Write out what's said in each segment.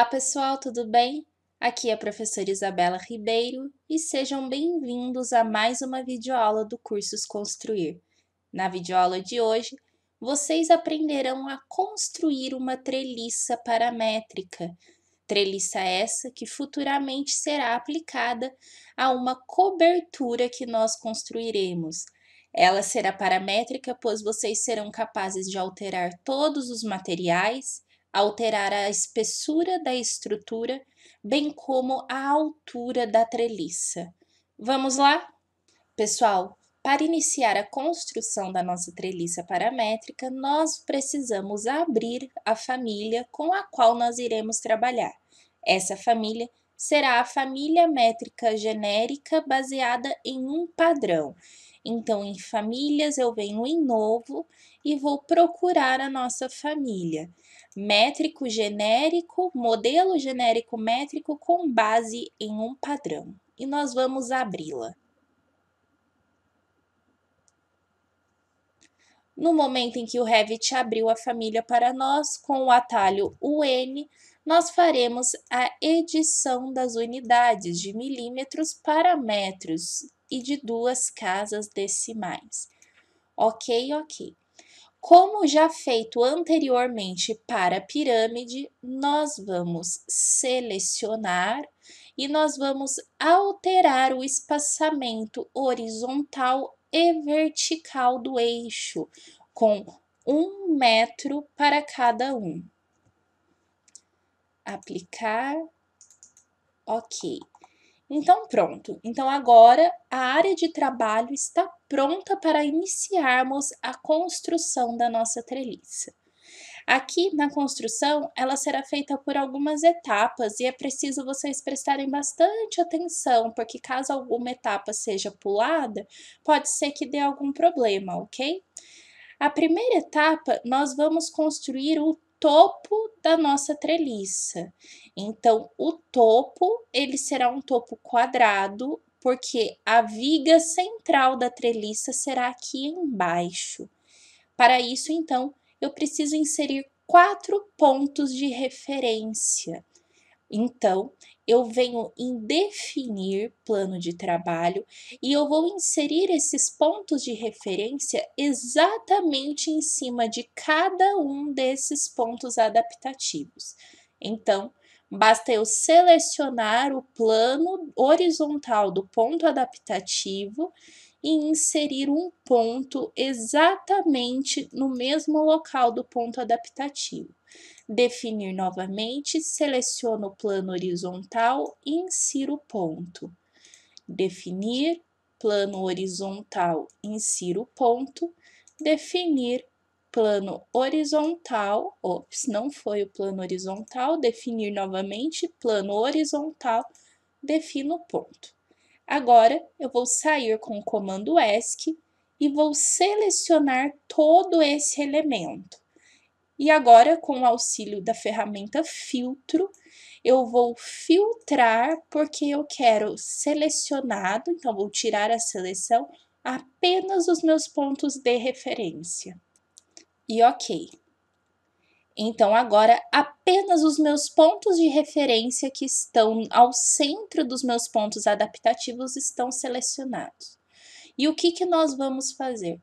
Olá, pessoal, tudo bem? Aqui é a professora Isabela Ribeiro e sejam bem-vindos a mais uma videoaula do Cursos Construir. Na videoaula de hoje, vocês aprenderão a construir uma treliça paramétrica. Treliça essa que futuramente será aplicada a uma cobertura que nós construiremos. Ela será paramétrica, pois vocês serão capazes de alterar todos os materiais alterar a espessura da estrutura, bem como a altura da treliça. Vamos lá? Pessoal, para iniciar a construção da nossa treliça paramétrica, nós precisamos abrir a família com a qual nós iremos trabalhar. Essa família será a família métrica genérica baseada em um padrão. Então, em famílias, eu venho em novo e vou procurar a nossa família métrico genérico, modelo genérico métrico com base em um padrão. E nós vamos abri-la. No momento em que o Revit abriu a família para nós, com o atalho UN, nós faremos a edição das unidades de milímetros para metros e de duas casas decimais. Ok, ok. Como já feito anteriormente para a pirâmide, nós vamos selecionar e nós vamos alterar o espaçamento horizontal e vertical do eixo, com um metro para cada um. Aplicar, ok. Então, pronto. Então, agora a área de trabalho está pronta para iniciarmos a construção da nossa treliça. Aqui na construção, ela será feita por algumas etapas e é preciso vocês prestarem bastante atenção, porque caso alguma etapa seja pulada, pode ser que dê algum problema, ok? A primeira etapa, nós vamos construir o topo da nossa treliça. Então, o topo, ele será um topo quadrado, porque a viga central da treliça será aqui embaixo. Para isso, então, eu preciso inserir quatro pontos de referência. Então, eu venho em definir plano de trabalho e eu vou inserir esses pontos de referência exatamente em cima de cada um desses pontos adaptativos. Então, basta eu selecionar o plano horizontal do ponto adaptativo e inserir um ponto exatamente no mesmo local do ponto adaptativo. Definir novamente, seleciono o plano horizontal e insiro o ponto. Definir, plano horizontal, insiro o ponto. Definir, plano horizontal, ops, não foi o plano horizontal, definir novamente, plano horizontal, defino o ponto. Agora, eu vou sair com o comando ESC e vou selecionar todo esse elemento. E agora, com o auxílio da ferramenta filtro, eu vou filtrar porque eu quero selecionado, então vou tirar a seleção, apenas os meus pontos de referência. E ok. Então, agora, apenas os meus pontos de referência que estão ao centro dos meus pontos adaptativos estão selecionados. E o que, que nós vamos fazer?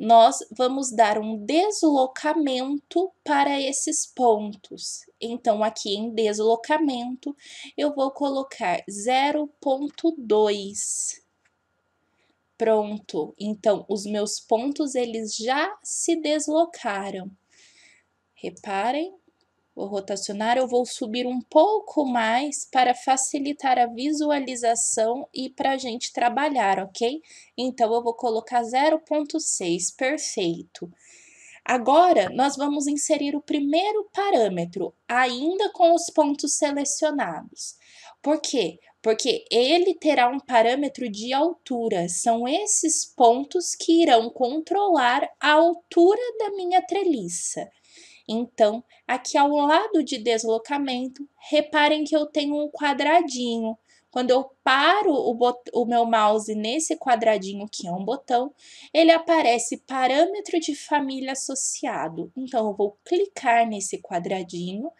nós vamos dar um deslocamento para esses pontos. Então, aqui em deslocamento, eu vou colocar 0.2. Pronto, então os meus pontos eles já se deslocaram. Reparem, rotacionar, eu vou subir um pouco mais para facilitar a visualização e para a gente trabalhar, ok? Então, eu vou colocar 0,6, perfeito. Agora, nós vamos inserir o primeiro parâmetro, ainda com os pontos selecionados. Por quê? Porque ele terá um parâmetro de altura. São esses pontos que irão controlar a altura da minha treliça. Então, aqui ao lado de deslocamento, reparem que eu tenho um quadradinho. Quando eu paro o, o, meu mouse nesse quadradinho, que é um botão, ele aparece parâmetro de família associado. Então, eu vou clicar nesse quadradinho,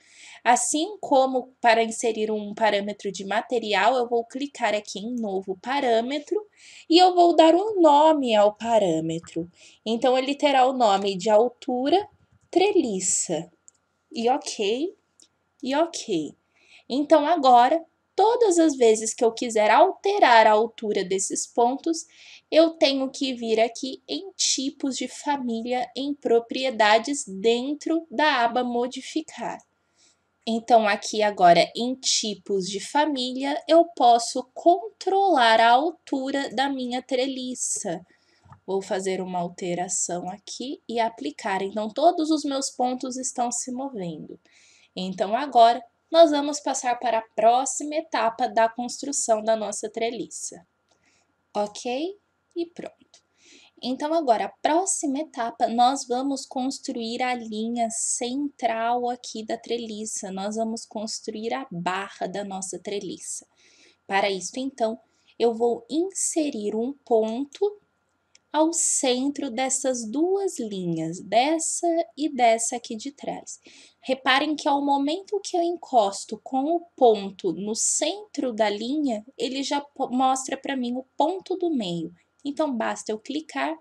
assim como para inserir um parâmetro de material, eu vou clicar aqui em novo parâmetro e eu vou dar um nome ao parâmetro. Então, ele terá o nome de altura treliça. E ok, e ok. Então agora, todas as vezes que eu quiser alterar a altura desses pontos, eu tenho que vir aqui em tipos de família, em propriedades dentro da aba modificar. Então, aqui agora em tipos de família, eu posso controlar a altura da minha treliça. Vou fazer uma alteração aqui e aplicar. Então, todos os meus pontos estão se movendo. Então, agora, nós vamos passar para a próxima etapa da construção da nossa treliça. Ok? E pronto. Então, agora, a próxima etapa, nós vamos construir a linha central aqui da treliça. Nós vamos construir a barra da nossa treliça. Para isso, então, eu vou inserir um ponto ao centro dessas duas linhas, dessa e dessa aqui de trás. Reparem que ao momento que eu encosto com o ponto no centro da linha, ele já mostra para mim o ponto do meio. Então, basta eu clicar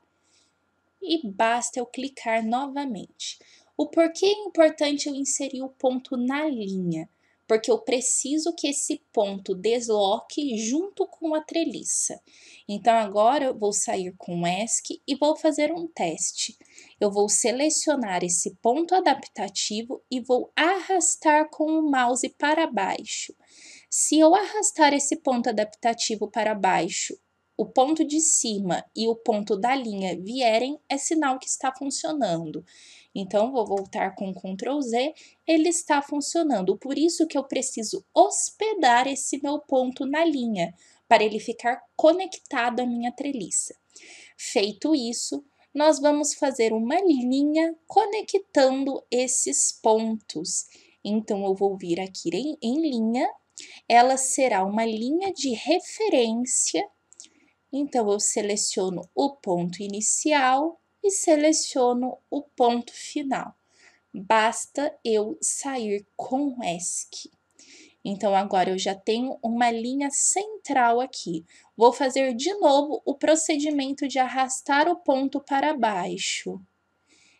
e basta eu clicar novamente. O porquê é importante eu inserir o ponto na linha? porque eu preciso que esse ponto desloque junto com a treliça. Então agora eu vou sair com o ESC e vou fazer um teste. Eu vou selecionar esse ponto adaptativo e vou arrastar com o mouse para baixo. Se eu arrastar esse ponto adaptativo para baixo o ponto de cima e o ponto da linha vierem, é sinal que está funcionando. Então, vou voltar com Ctrl Z, ele está funcionando. Por isso que eu preciso hospedar esse meu ponto na linha, para ele ficar conectado à minha treliça. Feito isso, nós vamos fazer uma linha conectando esses pontos. Então, eu vou vir aqui em, em linha, ela será uma linha de referência então, eu seleciono o ponto inicial, e seleciono o ponto final. Basta eu sair com ESC. Então, agora eu já tenho uma linha central aqui. Vou fazer de novo o procedimento de arrastar o ponto para baixo.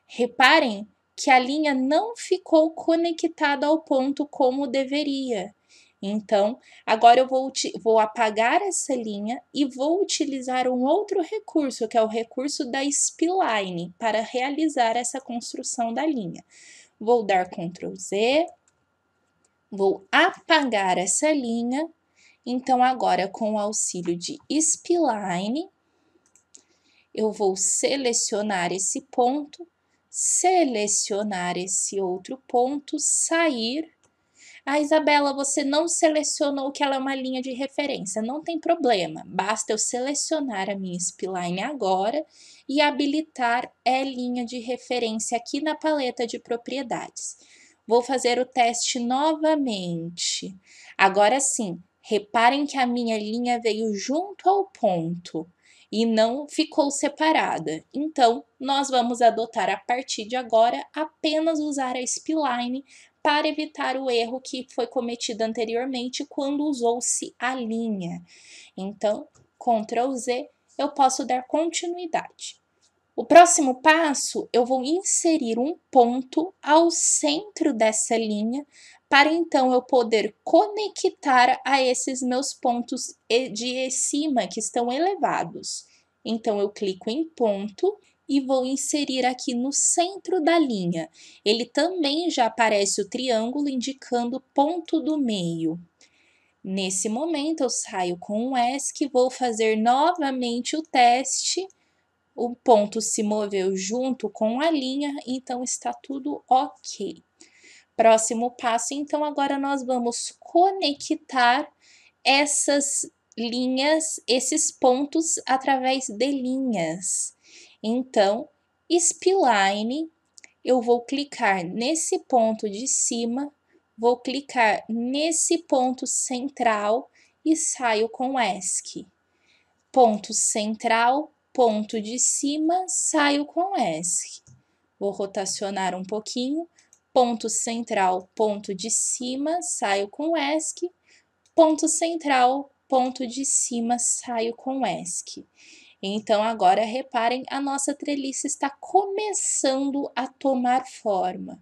Reparem que a linha não ficou conectada ao ponto como deveria. Então, agora eu vou, vou apagar essa linha e vou utilizar um outro recurso, que é o recurso da spline, para realizar essa construção da linha. Vou dar Ctrl Z, vou apagar essa linha. Então, agora com o auxílio de spline, eu vou selecionar esse ponto, selecionar esse outro ponto, sair ah, Isabela, você não selecionou que ela é uma linha de referência. Não tem problema, basta eu selecionar a minha spline agora e habilitar é linha de referência aqui na paleta de propriedades. Vou fazer o teste novamente. Agora sim, reparem que a minha linha veio junto ao ponto e não ficou separada. Então, nós vamos adotar a partir de agora apenas usar a spline para evitar o erro que foi cometido anteriormente quando usou-se a linha. Então, Ctrl Z, eu posso dar continuidade. O próximo passo, eu vou inserir um ponto ao centro dessa linha para então eu poder conectar a esses meus pontos de cima que estão elevados. Então, eu clico em ponto e vou inserir aqui no centro da linha. Ele também já aparece o triângulo indicando o ponto do meio. Nesse momento, eu saio com um ESC, vou fazer novamente o teste. O ponto se moveu junto com a linha, então está tudo ok. Próximo passo, então, agora nós vamos conectar essas linhas, esses pontos através de linhas. Então, spline, eu vou clicar nesse ponto de cima, vou clicar nesse ponto central e saio com ESC. Ponto central, ponto de cima, saio com ESC. Vou rotacionar um pouquinho, ponto central, ponto de cima, saio com ESC. Ponto central, ponto de cima, saio com ESC. Então agora reparem, a nossa treliça está começando a tomar forma.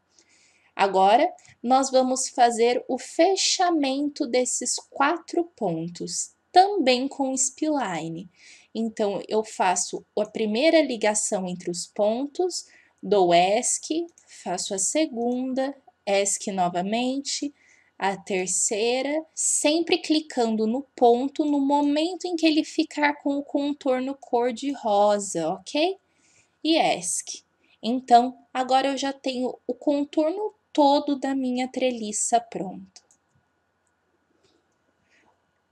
Agora, nós vamos fazer o fechamento desses quatro pontos, também com spline. Então, eu faço a primeira ligação entre os pontos, dou ESC, faço a segunda, ESC novamente, a terceira, sempre clicando no ponto no momento em que ele ficar com o contorno cor de rosa, ok? E ESC. Então, agora eu já tenho o contorno todo da minha treliça pronto.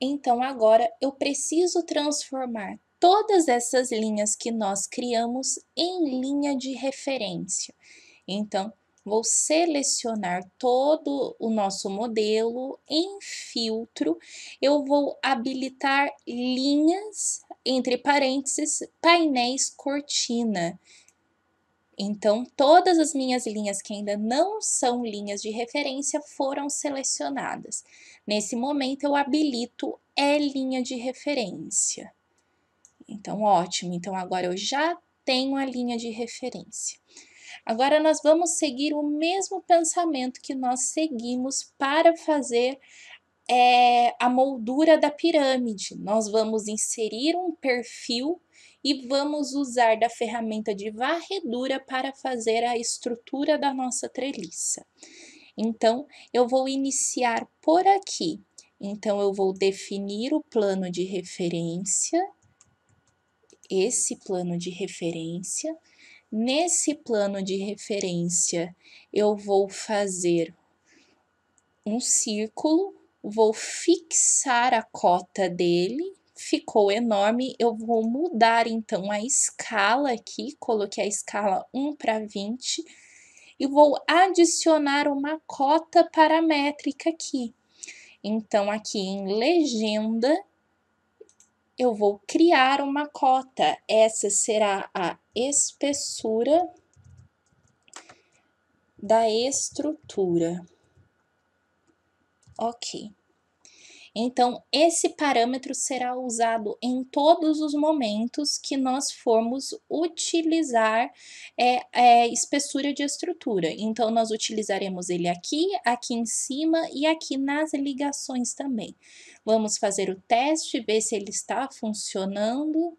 Então, agora eu preciso transformar todas essas linhas que nós criamos em linha de referência. Então, vou selecionar todo o nosso modelo em filtro, eu vou habilitar linhas, entre parênteses, painéis cortina. Então, todas as minhas linhas que ainda não são linhas de referência foram selecionadas. Nesse momento, eu habilito é linha de referência. Então, ótimo. Então, agora eu já tenho a linha de referência. Agora nós vamos seguir o mesmo pensamento que nós seguimos para fazer é, a moldura da pirâmide. Nós vamos inserir um perfil e vamos usar da ferramenta de varredura para fazer a estrutura da nossa treliça. Então, eu vou iniciar por aqui. Então, eu vou definir o plano de referência, esse plano de referência, Nesse plano de referência, eu vou fazer um círculo, vou fixar a cota dele, ficou enorme, eu vou mudar então a escala aqui, coloquei a escala 1 para 20 e vou adicionar uma cota paramétrica aqui. Então, aqui em legenda, eu vou criar uma cota. Essa será a espessura da estrutura. Ok. Então, esse parâmetro será usado em todos os momentos que nós formos utilizar é, é, espessura de estrutura. Então, nós utilizaremos ele aqui, aqui em cima e aqui nas ligações também. Vamos fazer o teste, ver se ele está funcionando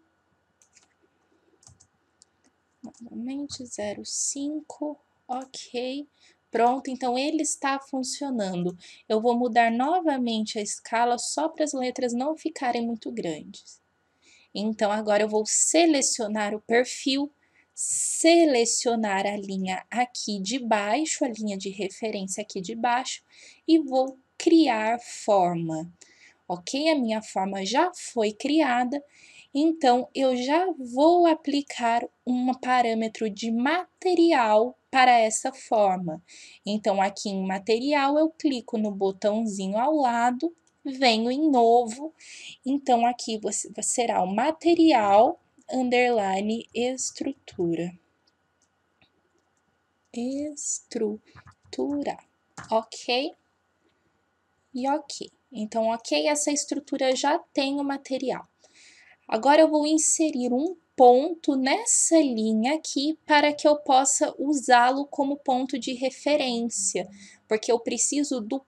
novamente, 05, ok. Pronto, então ele está funcionando. Eu vou mudar novamente a escala só para as letras não ficarem muito grandes. Então, agora eu vou selecionar o perfil, selecionar a linha aqui de baixo, a linha de referência aqui de baixo, e vou criar forma. Ok? A minha forma já foi criada então, eu já vou aplicar um parâmetro de material para essa forma. Então, aqui em material, eu clico no botãozinho ao lado, venho em novo. Então, aqui será o material underline estrutura. Estrutura, ok? E ok. Então, ok, essa estrutura já tem o material. Agora eu vou inserir um ponto nessa linha aqui para que eu possa usá-lo como ponto de referência, porque eu preciso do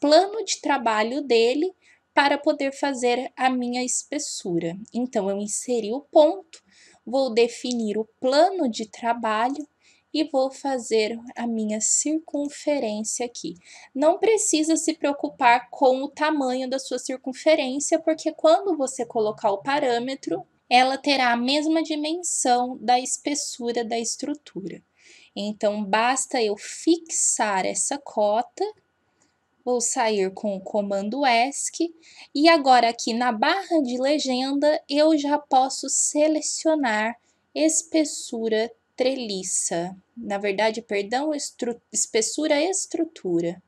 plano de trabalho dele para poder fazer a minha espessura. Então, eu inseri o ponto, vou definir o plano de trabalho, e vou fazer a minha circunferência aqui. Não precisa se preocupar com o tamanho da sua circunferência, porque quando você colocar o parâmetro, ela terá a mesma dimensão da espessura da estrutura. Então, basta eu fixar essa cota, vou sair com o comando ESC, e agora aqui na barra de legenda eu já posso selecionar espessura treliça. Na verdade, perdão, estru espessura, estrutura.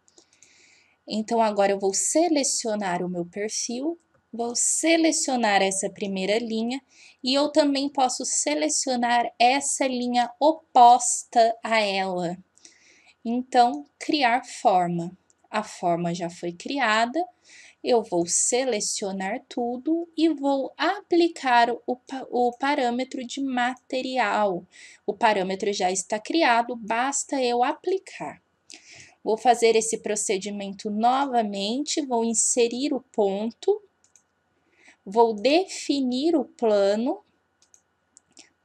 Então, agora eu vou selecionar o meu perfil, vou selecionar essa primeira linha e eu também posso selecionar essa linha oposta a ela. Então, criar forma. A forma já foi criada eu vou selecionar tudo e vou aplicar o, o parâmetro de material. O parâmetro já está criado, basta eu aplicar. Vou fazer esse procedimento novamente, vou inserir o ponto, vou definir o plano,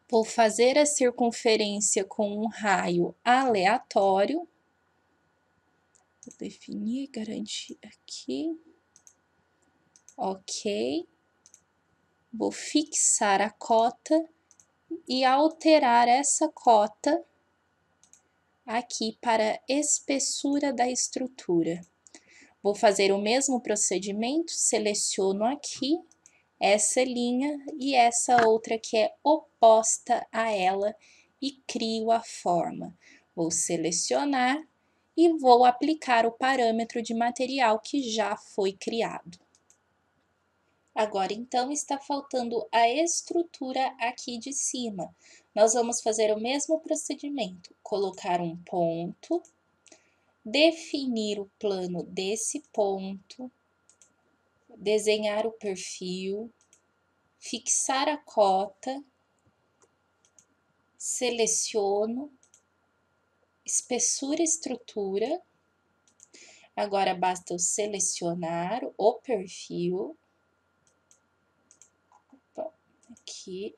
vou fazer a circunferência com um raio aleatório, vou definir, garantir aqui ok. Vou fixar a cota e alterar essa cota aqui para espessura da estrutura. Vou fazer o mesmo procedimento, seleciono aqui essa linha e essa outra que é oposta a ela e crio a forma. Vou selecionar e vou aplicar o parâmetro de material que já foi criado. Agora, então, está faltando a estrutura aqui de cima. Nós vamos fazer o mesmo procedimento, colocar um ponto, definir o plano desse ponto, desenhar o perfil, fixar a cota, seleciono, espessura estrutura, agora basta eu selecionar o perfil, aqui.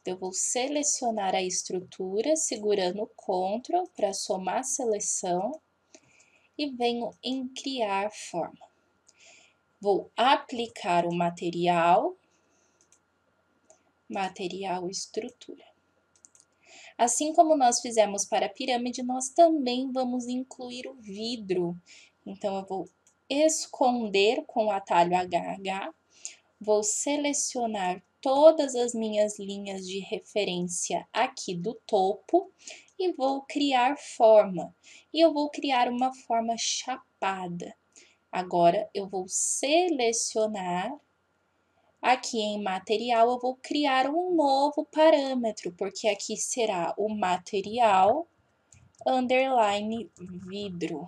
Então, eu vou selecionar a estrutura segurando o CTRL para somar a seleção e venho em criar forma. Vou aplicar o material, material estrutura. Assim como nós fizemos para a pirâmide, nós também vamos incluir o vidro. Então, eu vou esconder com o atalho HH, vou selecionar todas as minhas linhas de referência aqui do topo e vou criar forma. E eu vou criar uma forma chapada. Agora eu vou selecionar Aqui em material eu vou criar um novo parâmetro, porque aqui será o material underline vidro,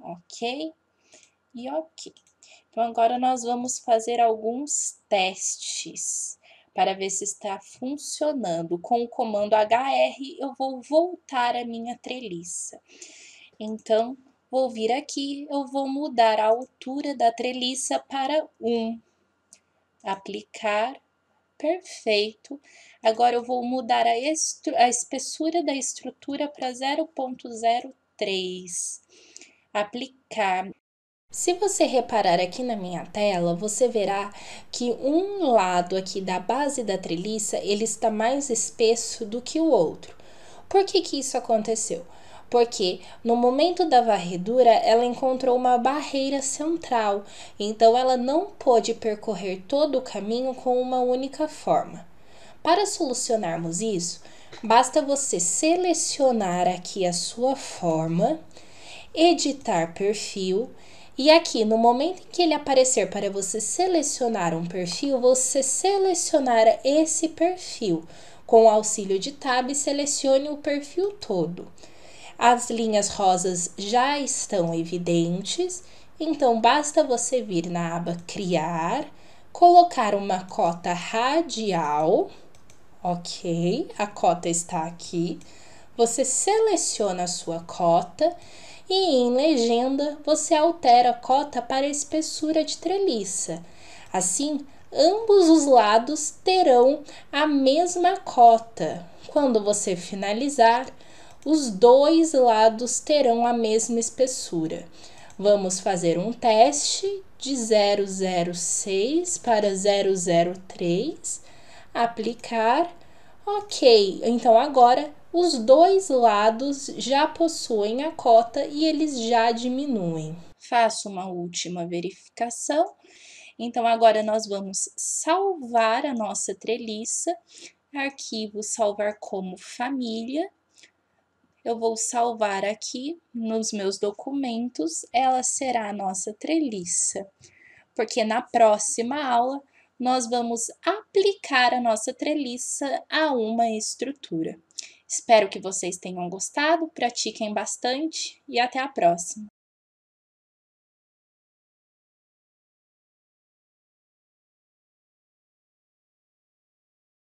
ok? E ok. Então agora nós vamos fazer alguns testes para ver se está funcionando. Com o comando HR, eu vou voltar a minha treliça. Então, vou vir aqui, eu vou mudar a altura da treliça para 1. Aplicar, perfeito. Agora, eu vou mudar a, a espessura da estrutura para 0.03. Aplicar. Se você reparar aqui na minha tela, você verá que um lado aqui da base da treliça, ele está mais espesso do que o outro. Por que que isso aconteceu? Porque no momento da varredura, ela encontrou uma barreira central, então ela não pôde percorrer todo o caminho com uma única forma. Para solucionarmos isso, basta você selecionar aqui a sua forma, editar perfil e aqui, no momento em que ele aparecer para você selecionar um perfil, você selecionará esse perfil. Com o auxílio de Tab, selecione o perfil todo. As linhas rosas já estão evidentes, então basta você vir na aba Criar, colocar uma cota radial, ok? A cota está aqui. Você seleciona a sua cota e em legenda você altera a cota para a espessura de treliça. Assim, ambos os lados terão a mesma cota. Quando você finalizar, os dois lados terão a mesma espessura. Vamos fazer um teste de 006 para 003, aplicar. Ok, então agora os dois lados já possuem a cota e eles já diminuem. Faço uma última verificação. Então, agora nós vamos salvar a nossa treliça. Arquivo salvar como família. Eu vou salvar aqui nos meus documentos. Ela será a nossa treliça. Porque na próxima aula nós vamos aplicar a nossa treliça a uma estrutura. Espero que vocês tenham gostado, pratiquem bastante e até a próxima!